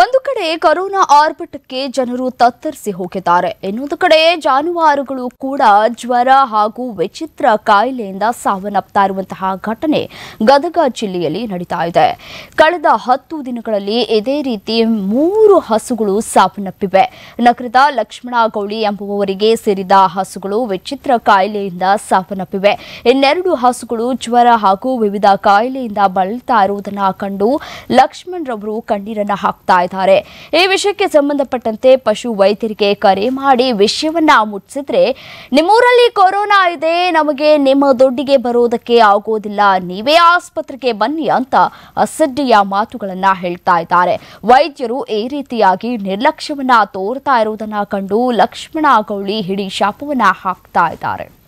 ಒಂದು ಕಡೆ ಕೊರೋನಾ ಆರ್ಭಟಕ್ಕೆ ಜನರು ತತ್ತರಿಸಿ ಹೋಗಿದ್ದಾರೆ ಇನ್ನೊಂದು ಕಡೆ ಜಾನುವಾರುಗಳು ಕೂಡ ಜ್ವರ ಹಾಗೂ ವಿಚಿತ್ರ ಕಾಯಿಲೆಯಿಂದ ಸಾವನ್ನಪ್ಪತ್ತಾ ಇರುವಂತಹ ಘಟನೆ ಗದಗ ಜಿಲ್ಲೆಯಲ್ಲಿ ನಡೀತಾ ಇದೆ ಕಳೆದ ಹತ್ತು ದಿನಗಳಲ್ಲಿ ಇದೇ ರೀತಿ ಮೂರು ಹಸುಗಳು ಸಾವನ್ನಪ್ಪಿವೆ ನಗರದ ಲಕ್ಷ್ಮಣ ಗೌಳಿ ಎಂಬುವವರಿಗೆ ಸೇರಿದ ಹಸುಗಳು ವಿಚಿತ್ರ ಕಾಯಿಲೆಯಿಂದ ಸಾವನ್ನಪ್ಪಿವೆ ಇನ್ನೆರಡು ಹಸುಗಳು ಜ್ವರ ಹಾಗೂ ವಿವಿಧ ಕಾಯಿಲೆಯಿಂದ ಬಳಲ್ತಾ ಇರುವುದನ್ನು ಕಂಡು ಲಕ್ಷ್ಮಣರವರು ಕಣ್ಣೀರನ್ನು ಹಾಕ್ತಾರೆ ಇದ್ದಾರೆ ಈ ವಿಷಯಕ್ಕೆ ಸಂಬಂಧಪಟ್ಟಂತೆ ಪಶು ವೈದ್ಯರಿಗೆ ಕರೆ ಮಾಡಿ ವಿಷಯವನ್ನ ಮುಟ್ಟಿಸಿದ್ರೆ ನಿಮ್ಮೂರಲ್ಲಿ ಕೊರೋನಾ ಇದೆ ನಮಗೆ ನಿಮ್ಮ ದೊಡ್ಡಿಗೆ ಬರೋದಕ್ಕೆ ಆಗೋದಿಲ್ಲ ನೀವೇ ಆಸ್ಪತ್ರೆಗೆ ಬನ್ನಿ ಅಂತ ಅಸಡ್ಡಿಯ ಮಾತುಗಳನ್ನ ಹೇಳ್ತಾ ಇದ್ದಾರೆ ವೈದ್ಯರು ಈ ರೀತಿಯಾಗಿ ನಿರ್ಲಕ್ಷ್ಯವನ್ನ ತೋರ್ತಾ ಇರುವುದನ್ನ ಕಂಡು ಲಕ್ಷ್ಮಣ ಗೌಳಿ ಹಿಡಿ ಶಾಪವನ್ನ ಹಾಕ್ತಾ ಇದ್ದಾರೆ